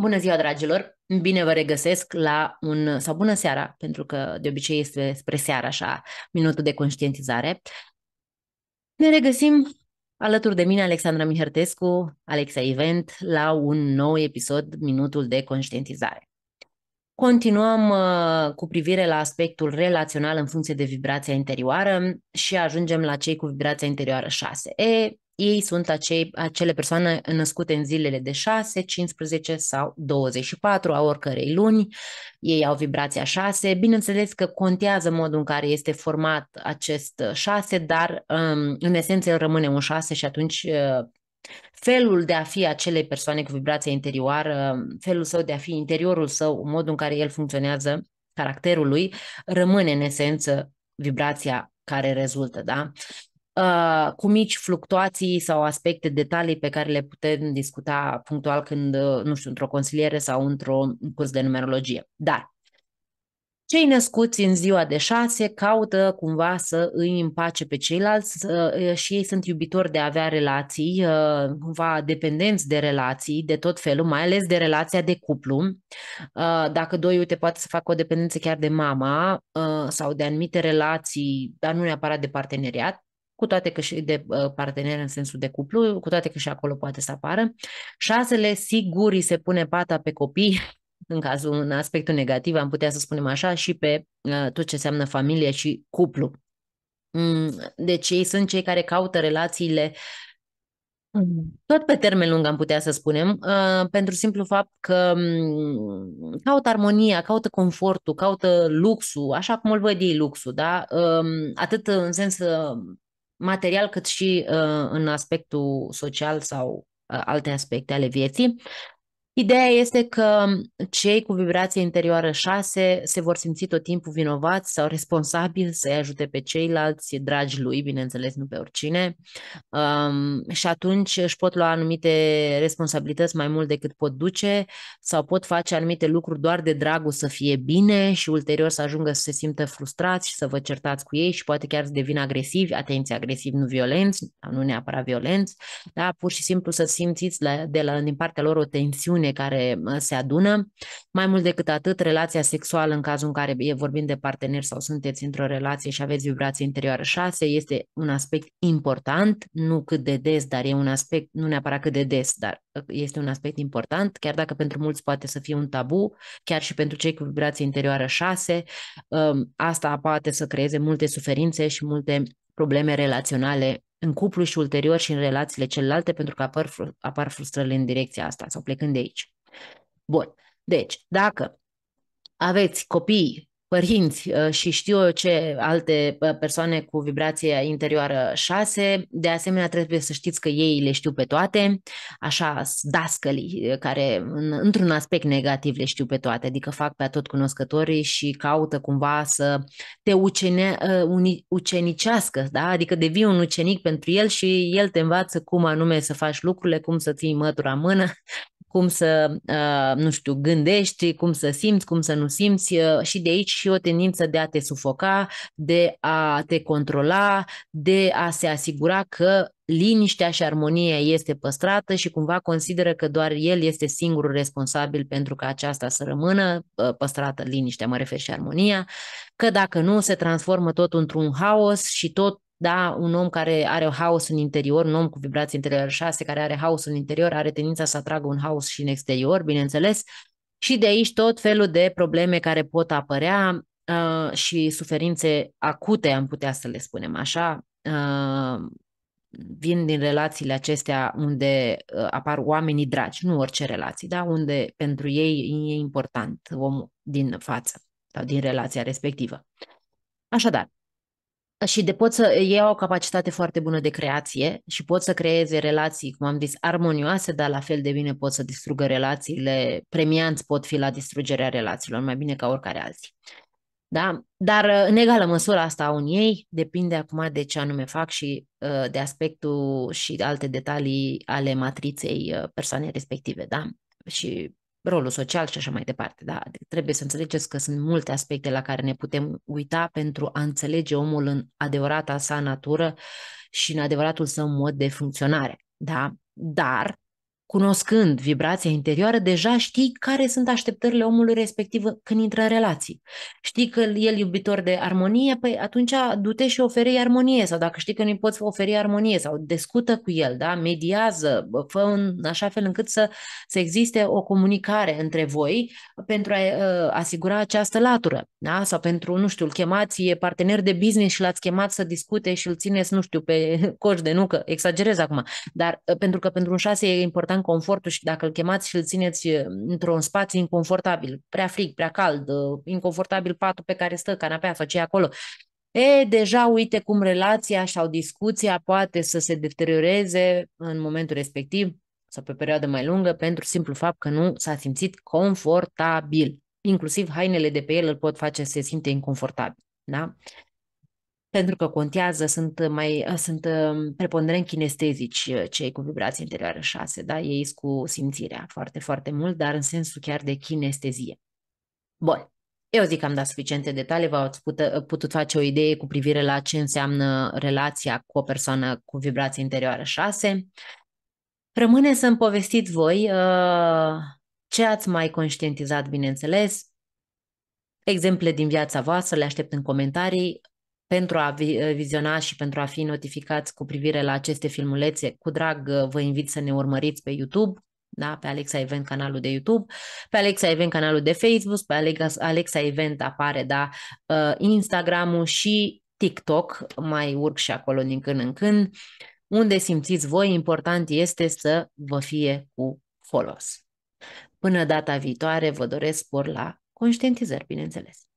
Bună ziua, dragilor! Bine vă regăsesc la un... sau bună seara, pentru că de obicei este spre seara așa, minutul de conștientizare. Ne regăsim alături de mine, Alexandra Mihărtescu, Alexa Event, la un nou episod, minutul de conștientizare. Continuăm uh, cu privire la aspectul relațional în funcție de vibrația interioară și ajungem la cei cu vibrația interioară 6E. Ei sunt acei, acele persoane născute în zilele de 6, 15 sau 24 a oricărei luni. Ei au vibrația 6. Bineînțeles că contează modul în care este format acest 6, dar um, în esență el rămâne un 6 și atunci uh, felul de a fi acelei persoane cu vibrație interioară, felul său de a fi interiorul său, modul în care el funcționează, caracterul lui, rămâne în esență vibrația care rezultă, da? Uh, cu mici fluctuații sau aspecte, detalii pe care le putem discuta punctual când, uh, nu știu, într-o consiliere sau într-un curs de numerologie. Dar cei născuți în ziua de șase caută cumva să îi împace pe ceilalți și ei sunt iubitori de a avea relații, cumva dependenți de relații, de tot felul, mai ales de relația de cuplu. Dacă doi, uite, poate să facă o dependență chiar de mama sau de anumite relații, dar nu neapărat de parteneriat, cu toate că și de partener în sensul de cuplu, cu toate că și acolo poate să apară. Șasele, sigur, îi se pune pata pe copii, în cazul, în aspectul negativ, am putea să spunem așa, și pe ă, tot ce înseamnă familie și cuplu. Mm, deci ei sunt cei care caută relațiile mm, tot pe termen lung am putea să spunem, ă, pentru simplu fapt că mm, caută armonia, caută confortul, caută luxul, așa cum îl văd ei luxul, da? Ă, atât în sens material cât și în aspectul social sau alte aspecte ale vieții. Ideea este că cei cu vibrație interioară 6 se vor simți tot timpul vinovați sau responsabili să-i ajute pe ceilalți, dragi lui, bineînțeles, nu pe oricine, um, și atunci își pot lua anumite responsabilități mai mult decât pot duce sau pot face anumite lucruri doar de dragul să fie bine și ulterior să ajungă să se simtă frustrați și să vă certați cu ei și poate chiar să devină agresivi, atenție, agresivi, nu violenți, nu neapărat violenți, da? pur și simplu să simțiți la, de la, din partea lor o tensiune femeie care se adună. Mai mult decât atât, relația sexuală în cazul în care e vorbim de parteneri sau sunteți într-o relație și aveți vibrație interioară 6 este un aspect important, nu cât de des, dar e un aspect, nu neapărat cât de des, dar este un aspect important, chiar dacă pentru mulți poate să fie un tabu, chiar și pentru cei cu vibrație interioară 6, ă, asta poate să creeze multe suferințe și multe probleme relaționale în cuplu și ulterior și în relațiile celelalte, pentru că apar, apar frustrările în direcția asta sau plecând de aici. Bun. Deci, dacă aveți copii părinți uh, și știu eu ce alte uh, persoane cu vibrație interioară 6. De asemenea, trebuie să știți că ei le știu pe toate, așa dascălii uh, care într-un aspect negativ le știu pe toate, adică fac pe tot cunoscătorii și caută cumva să te ucene, uni, ucenicească, da? adică devii un ucenic pentru el și el te învață cum anume să faci lucrurile, cum să ții mătura în mână cum să, ă, nu știu, gândești, cum să simți, cum să nu simți ă, și de aici și o tendință de a te sufoca, de a te controla, de a se asigura că liniștea și armonia este păstrată și cumva consideră că doar el este singurul responsabil pentru ca aceasta să rămână ă, păstrată liniștea, mă refer și armonia, că dacă nu se transformă tot într-un haos și tot da? Un om care are haos în interior, un om cu vibrații interior 6, care are haos în interior, are tendința să atragă un haos și în exterior, bineînțeles. Și de aici tot felul de probleme care pot apărea uh, și suferințe acute, am putea să le spunem așa, uh, vin din relațiile acestea unde ă, apar oamenii dragi, nu orice relații, da? unde pentru ei e important omul din față sau din relația respectivă. Așadar, și de pot să ei au o capacitate foarte bună de creație și pot să creeze relații, cum am zis, armonioase, dar la fel de bine pot să distrugă relațiile, premianți pot fi la distrugerea relațiilor, mai bine ca oricare alții. Da? Dar uh, în egală măsură asta au în ei, depinde acum de ce anume fac și uh, de aspectul și alte detalii ale matriței uh, persoanei respective, da? Și rolul social și așa mai departe. Da? Adică trebuie să înțelegeți că sunt multe aspecte la care ne putem uita pentru a înțelege omul în adevărata sa natură și în adevăratul său mod de funcționare. Da? Dar Cunoscând vibrația interioară, deja știi care sunt așteptările omului respectiv când intră în relații. Știi că el iubitor de armonie, păi atunci du-te și oferi armonie sau dacă știi că nu-i poți oferi armonie sau discută cu el, da? mediază, fă în așa fel încât să, să existe o comunicare între voi pentru a uh, asigura această latură. Da? Sau pentru, nu știu, îl chemați e partener de business și l-ați chemat să discute și îl țineți, nu știu, pe coș de nucă, exagerez acum, dar uh, pentru că pentru un șase e important în confortul și dacă îl chemați și îl țineți într-un spațiu inconfortabil, prea frig, prea cald, inconfortabil patul pe care stă, canapea sau ce acolo, E, deja uite cum relația sau discuția poate să se deterioreze în momentul respectiv sau pe perioadă mai lungă pentru simplu fapt că nu s-a simțit confortabil. Inclusiv hainele de pe el îl pot face să se simte inconfortabil. Da? pentru că contează, sunt mai sunt um, preponderent kinestezici uh, cei cu vibrații interioare 6, da? ei cu simțirea foarte, foarte mult, dar în sensul chiar de kinestezie. Bun. Eu zic că am dat suficiente detalii, v-ați putut, uh, putut face o idee cu privire la ce înseamnă relația cu o persoană cu vibrații interioare 6. Rămâne să-mi povestiți voi uh, ce ați mai conștientizat, bineînțeles, exemple din viața voastră, le aștept în comentarii. Pentru a uh, viziona și pentru a fi notificați cu privire la aceste filmulețe, cu drag uh, vă invit să ne urmăriți pe YouTube, da? pe Alexa Event canalul de YouTube, pe Alexa Event canalul de Facebook, pe Alexa, Alexa Event apare da? Uh, Instagram-ul și TikTok, mai urc și acolo din când în când. Unde simțiți voi, important este să vă fie cu folos. Până data viitoare, vă doresc spor la conștientizări, bineînțeles.